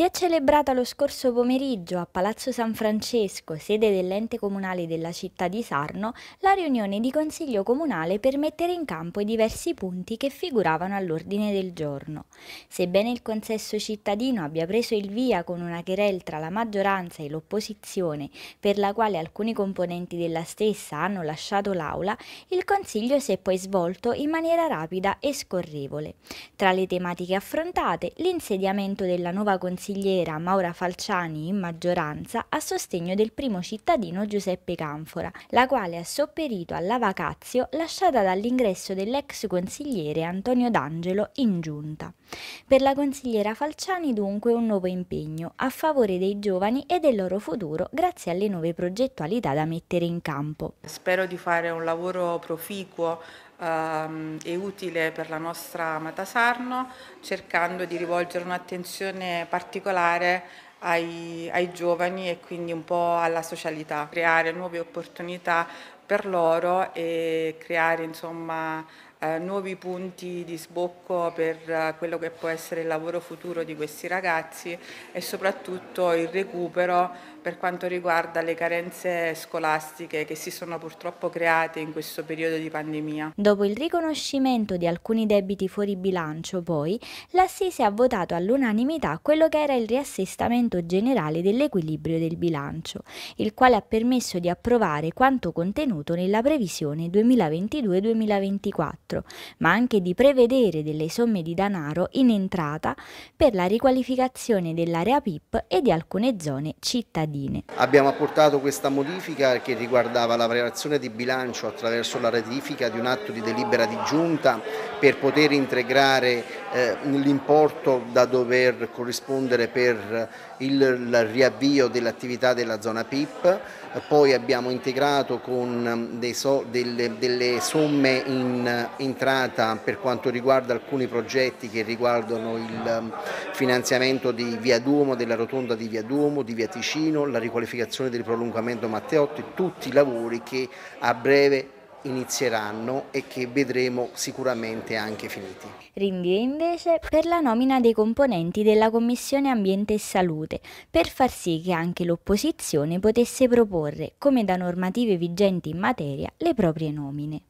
Si è celebrata lo scorso pomeriggio a Palazzo San Francesco, sede dell'ente comunale della città di Sarno, la riunione di consiglio comunale per mettere in campo i diversi punti che figuravano all'ordine del giorno. Sebbene il consesso cittadino abbia preso il via con una querel tra la maggioranza e l'opposizione, per la quale alcuni componenti della stessa hanno lasciato l'aula, il consiglio si è poi svolto in maniera rapida e scorrevole. Tra le tematiche affrontate, l'insediamento della nuova consigliera consigliera Maura Falciani in maggioranza a sostegno del primo cittadino Giuseppe Canfora, la quale ha sopperito alla vacazio lasciata dall'ingresso dell'ex consigliere Antonio D'Angelo in giunta. Per la consigliera Falciani dunque un nuovo impegno a favore dei giovani e del loro futuro grazie alle nuove progettualità da mettere in campo. Spero di fare un lavoro proficuo e ehm, utile per la nostra amata Sarno, cercando di rivolgere un'attenzione particolare ai, ai, giovani e quindi un po' alla socialità, creare nuove opportunità per loro e creare insomma, eh, nuovi punti di sbocco per eh, quello che può essere il lavoro futuro di questi ragazzi e soprattutto il recupero per quanto riguarda le carenze scolastiche che si sono purtroppo create in questo periodo di pandemia. Dopo il riconoscimento di alcuni debiti fuori bilancio, poi, l'Assise ha votato all'unanimità quello che era il riassestamento generale dell'equilibrio del bilancio, il quale ha permesso di approvare quanto contenuto contenuto nella previsione 2022-2024, ma anche di prevedere delle somme di denaro in entrata per la riqualificazione dell'area PIP e di alcune zone cittadine. Abbiamo apportato questa modifica che riguardava la variazione di bilancio attraverso la ratifica di un atto di delibera di giunta per poter integrare eh, l'importo da dover corrispondere per il, il riavvio dell'attività della zona PIP, poi abbiamo integrato con mm, so, delle, delle, somme in eh, entrata per quanto riguarda alcuni progetti che riguardano il mm, finanziamento di Via Duomo, della rotonda di Via Duomo, di Via Ticino, la riqualificazione del prolungamento Matteotti, tutti i lavori che a breve inizieranno e che vedremo sicuramente anche finiti. Rinvio invece per la nomina dei componenti della Commissione Ambiente e Salute, per far sì che anche l'opposizione potesse proporre, come da normative vigenti in materia, le proprie nomine.